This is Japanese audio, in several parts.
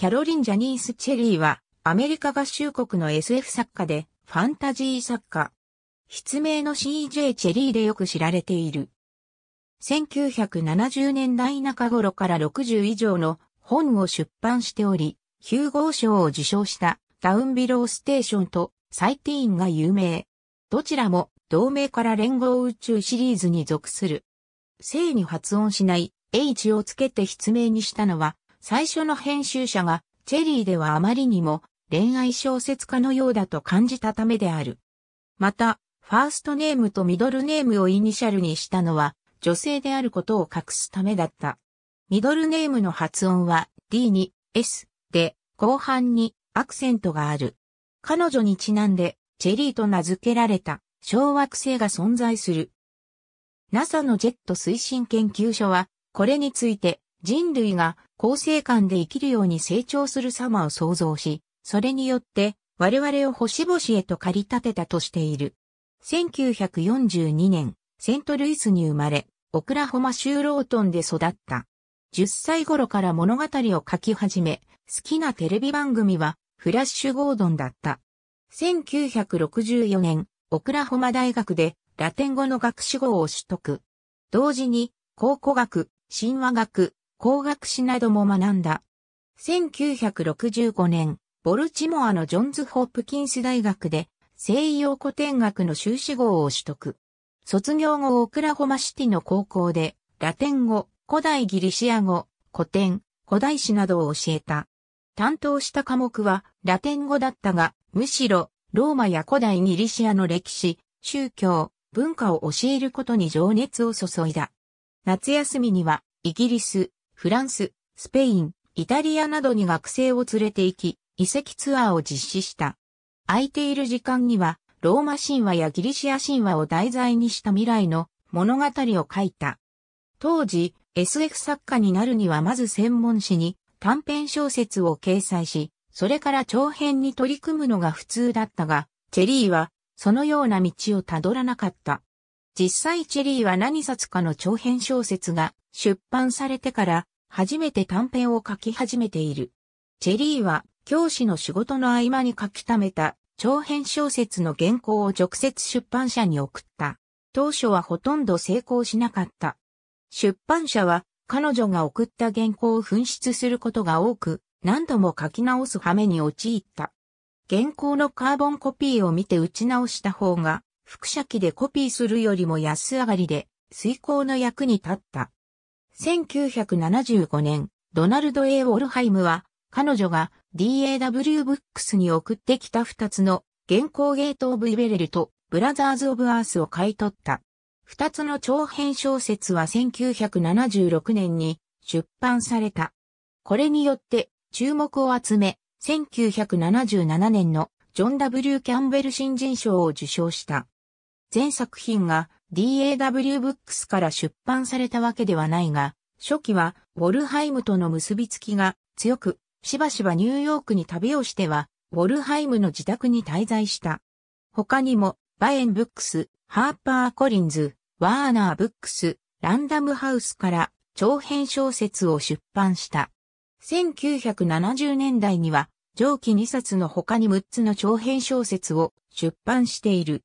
キャロリン・ジャニース・チェリーは、アメリカ合衆国の SF 作家で、ファンタジー作家。筆名の CJ チェリーでよく知られている。1970年代中頃から60以上の本を出版しており、ヒューゴー賞を受賞したダウンビローステーションとサイティーンが有名。どちらも同盟から連合宇宙シリーズに属する。性に発音しない H をつけて筆名にしたのは最初の編集者が、チェリーではあまりにも恋愛小説家のようだと感じたためである。また、ファーストネームとミドルネームをイニシャルにしたのは、女性であることを隠すためだった。ミドルネームの発音は D に S で、後半にアクセントがある。彼女にちなんで、チェリーと名付けられた小惑星が存在する。NASA のジェット推進研究所は、これについて、人類が構成間で生きるように成長する様を想像し、それによって我々を星々へと駆り立てたとしている。1942年、セントルイスに生まれ、オクラホマ州ロートンで育った。10歳頃から物語を書き始め、好きなテレビ番組はフラッシュ・ゴードンだった。1964年、オクラホマ大学でラテン語の学士号を取得。同時に考古学、神話学、工学史なども学んだ。1965年、ボルチモアのジョンズ・ホップキンス大学で西洋古典学の修士号を取得。卒業後オクラホマシティの高校でラテン語、古代ギリシア語、古典、古代史などを教えた。担当した科目はラテン語だったが、むしろローマや古代ギリシアの歴史、宗教、文化を教えることに情熱を注いだ。夏休みにはイギリス、フランス、スペイン、イタリアなどに学生を連れて行き、遺跡ツアーを実施した。空いている時間には、ローマ神話やギリシア神話を題材にした未来の物語を書いた。当時、SF 作家になるにはまず専門誌に短編小説を掲載し、それから長編に取り組むのが普通だったが、チェリーはそのような道をたどらなかった。実際チェリーは何冊かの長編小説が出版されてから初めて短編を書き始めている。チェリーは教師の仕事の合間に書き溜めた長編小説の原稿を直接出版社に送った。当初はほとんど成功しなかった。出版社は彼女が送った原稿を紛失することが多く、何度も書き直す羽目に陥った。原稿のカーボンコピーを見て打ち直した方が、複写機でコピーするよりも安上がりで、遂行の役に立った。1975年、ドナルド・ A・ ウォルハイムは、彼女が DAW ブックスに送ってきた2つの、現行ゲート・オブ・イベレルと、ブラザーズ・オブ・アースを買い取った。2つの長編小説は1976年に出版された。これによって注目を集め、1977年のジョン・ W・ キャンベル新人賞を受賞した。全作品が DAW ブックスから出版されたわけではないが、初期はウォルハイムとの結びつきが強く、しばしばニューヨークに旅をしては、ウォルハイムの自宅に滞在した。他にも、バエンブックス、ハーパー・コリンズ、ワーナー・ブックス、ランダムハウスから長編小説を出版した。1970年代には、上記2冊の他に6つの長編小説を出版している。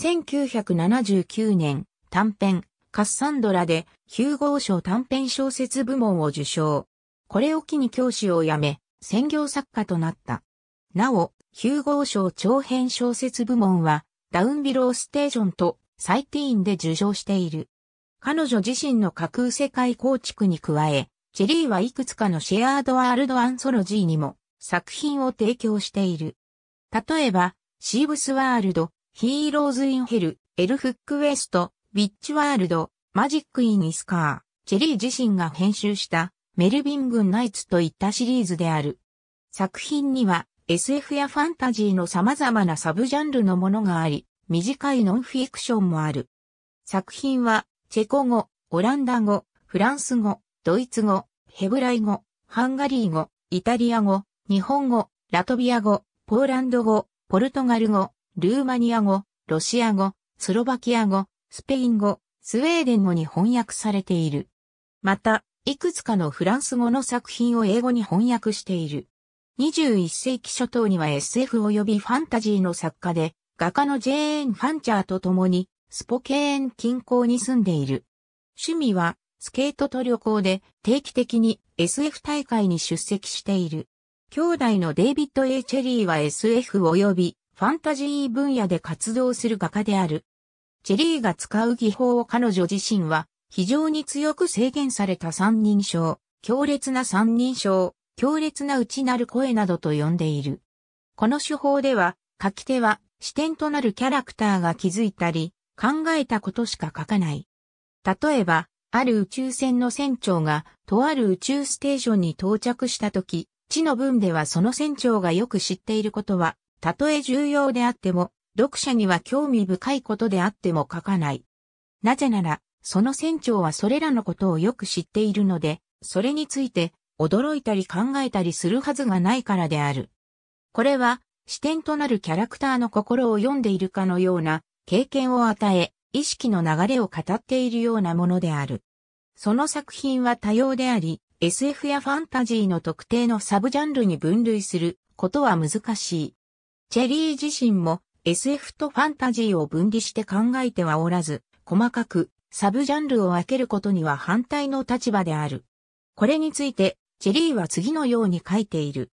1979年、短編、カッサンドラで、ヒューゴー賞短編小説部門を受賞。これを機に教師を辞め、専業作家となった。なお、ヒューゴー賞長編小説部門は、ダウンビローステーションとサイティーンで受賞している。彼女自身の架空世界構築に加え、チェリーはいくつかのシェアードワールドアンソロジーにも作品を提供している。例えば、シーブスワールド、ヒーローズ・イン・ヘル、エルフック・ウエスト、ウィッチ・ワールド、マジック・イン・イスカー、チェリー自身が編集したメルビン軍ナイツといったシリーズである。作品には SF やファンタジーの様々なサブジャンルのものがあり、短いノンフィクションもある。作品は、チェコ語、オランダ語、フランス語、ドイツ語、ヘブライ語、ハンガリー語、イタリア語、日本語、ラトビア語、ポーランド語、ポルトガル語、ルーマニア語、ロシア語、スロバキア語、スペイン語、スウェーデン語に翻訳されている。また、いくつかのフランス語の作品を英語に翻訳している。21世紀初頭には SF 及びファンタジーの作家で、画家のジェーン・ファンチャーと共に、スポケーン近郊に住んでいる。趣味は、スケートと旅行で、定期的に SF 大会に出席している。兄弟のデイビッド・エイ・チェリーは SF 及びファンタジー分野で活動する画家である。チェリーが使う技法を彼女自身は非常に強く制限された三人称、強烈な三人称、強烈な内なる声などと呼んでいる。この手法では、書き手は視点となるキャラクターが気づいたり、考えたことしか書かない。例えば、ある宇宙船の船長が、とある宇宙ステーションに到着したとき、地の文ではその船長がよく知っていることは、たとえ重要であっても、読者には興味深いことであっても書かない。なぜなら、その船長はそれらのことをよく知っているので、それについて驚いたり考えたりするはずがないからである。これは、視点となるキャラクターの心を読んでいるかのような経験を与え、意識の流れを語っているようなものである。その作品は多様であり、SF やファンタジーの特定のサブジャンルに分類することは難しい。チェリー自身も SF とファンタジーを分離して考えてはおらず、細かくサブジャンルを分けることには反対の立場である。これについて、チェリーは次のように書いている。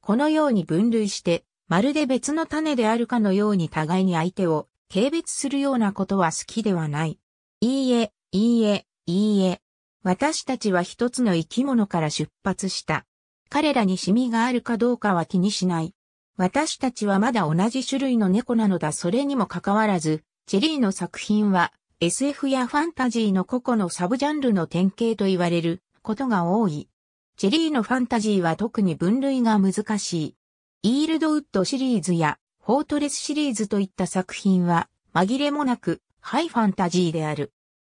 このように分類して、まるで別の種であるかのように互いに相手を軽蔑するようなことは好きではない。いいえ、いいえ、いいえ。私たちは一つの生き物から出発した。彼らにシミがあるかどうかは気にしない。私たちはまだ同じ種類の猫なのだそれにもかかわらず、チェリーの作品は SF やファンタジーの個々のサブジャンルの典型と言われることが多い。チェリーのファンタジーは特に分類が難しい。イールドウッドシリーズやフォートレスシリーズといった作品は紛れもなくハイファンタジーである。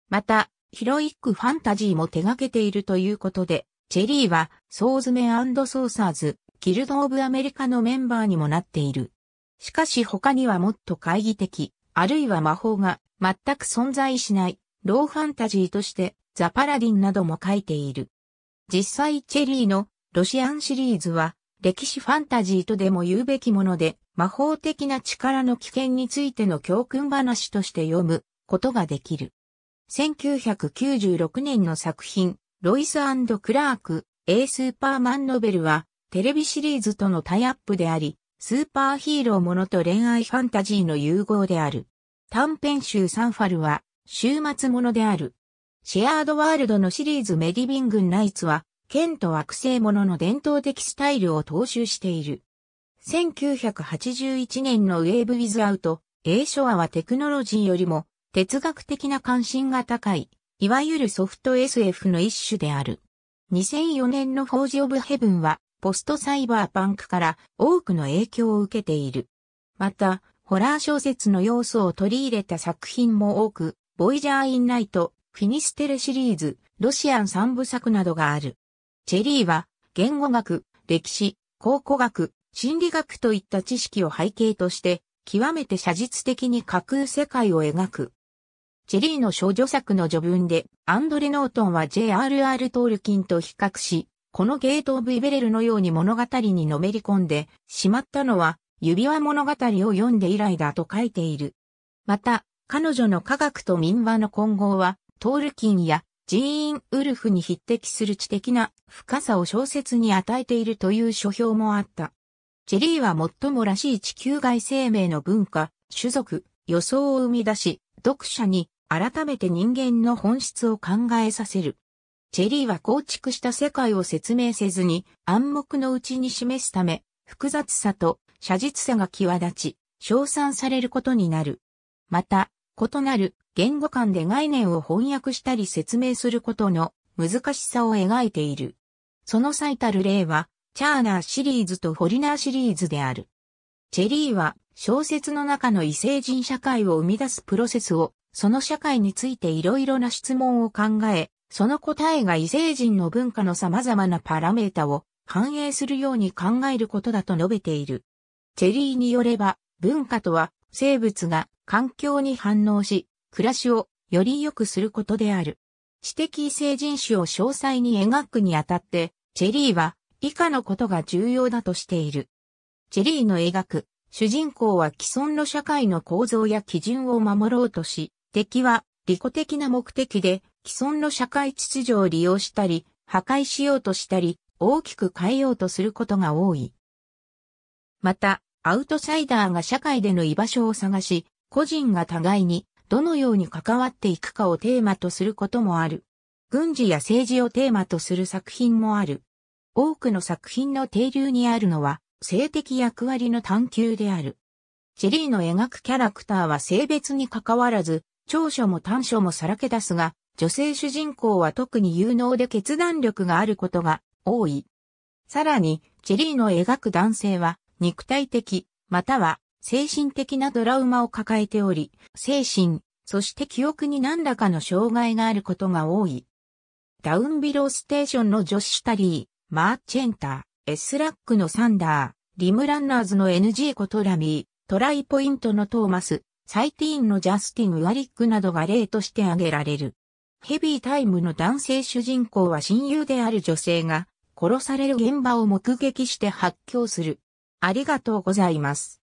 また、ヒロイックファンタジーも手掛けているということで、チェリーは、ソーズメソーサーズ、ギルド・オブ・アメリカのメンバーにもなっている。しかし他にはもっと懐疑的、あるいは魔法が全く存在しない、ローファンタジーとしてザ・パラディンなども書いている。実際チェリーのロシアンシリーズは歴史ファンタジーとでも言うべきもので魔法的な力の危険についての教訓話として読むことができる。1996年の作品ロイスクラーク、A スーパーマンノベルはテレビシリーズとのタイアップであり、スーパーヒーローものと恋愛ファンタジーの融合である。短編集サンファルは、週末ものである。シェアードワールドのシリーズメディビングンナイツは、剣と惑星ものの伝統的スタイルを踏襲している。1981年のウェーブウィズアウト、A 書アはテクノロジーよりも哲学的な関心が高い、いわゆるソフト SF の一種である。2004年のフォージオブヘブンはポストサイバーパンクから多くの影響を受けている。また、ホラー小説の要素を取り入れた作品も多く、ボイジャー・イン・ナイト、フィニステレシリーズ、ロシアン三部作などがある。チェリーは、言語学、歴史、考古学、心理学といった知識を背景として、極めて写実的に架空世界を描く。チェリーの少女作の序文で、アンドレ・ノートンは J.R.R. トールキンと比較し、このゲート・オブ・イベレルのように物語にのめり込んでしまったのは指輪物語を読んで以来だと書いている。また、彼女の科学と民話の混合は、トールキンやジーン・ウルフに匹敵する知的な深さを小説に与えているという書評もあった。チェリーは最もらしい地球外生命の文化、種族、予想を生み出し、読者に改めて人間の本質を考えさせる。チェリーは構築した世界を説明せずに暗黙のうちに示すため、複雑さと写実さが際立ち、称賛されることになる。また、異なる言語間で概念を翻訳したり説明することの難しさを描いている。その最たる例は、チャーナーシリーズとホリナーシリーズである。チェリーは小説の中の異星人社会を生み出すプロセスを、その社会についていろいろな質問を考え、その答えが異星人の文化の様々なパラメータを反映するように考えることだと述べている。チェリーによれば、文化とは生物が環境に反応し、暮らしをより良くすることである。知的異星人種を詳細に描くにあたって、チェリーは以下のことが重要だとしている。チェリーの描く主人公は既存の社会の構造や基準を守ろうとし、敵は利己的な目的で既存の社会秩序を利用したり、破壊しようとしたり、大きく変えようとすることが多い。また、アウトサイダーが社会での居場所を探し、個人が互いにどのように関わっていくかをテーマとすることもある。軍事や政治をテーマとする作品もある。多くの作品の底流にあるのは、性的役割の探求である。チェリーの描くキャラクターは性別に関わらず、長所も短所もさらけ出すが、女性主人公は特に有能で決断力があることが多い。さらに、チェリーの描く男性は、肉体的、または精神的なドラウマを抱えており、精神、そして記憶に何らかの障害があることが多い。ダウンビローステーションのジョシュタリー、マーチェンター、エスラックのサンダー、リムランナーズの NG コトラミー、トライポイントのトーマス、サイティーンのジャスティン・ウアリックなどが例として挙げられる。ヘビータイムの男性主人公は親友である女性が殺される現場を目撃して発狂する。ありがとうございます。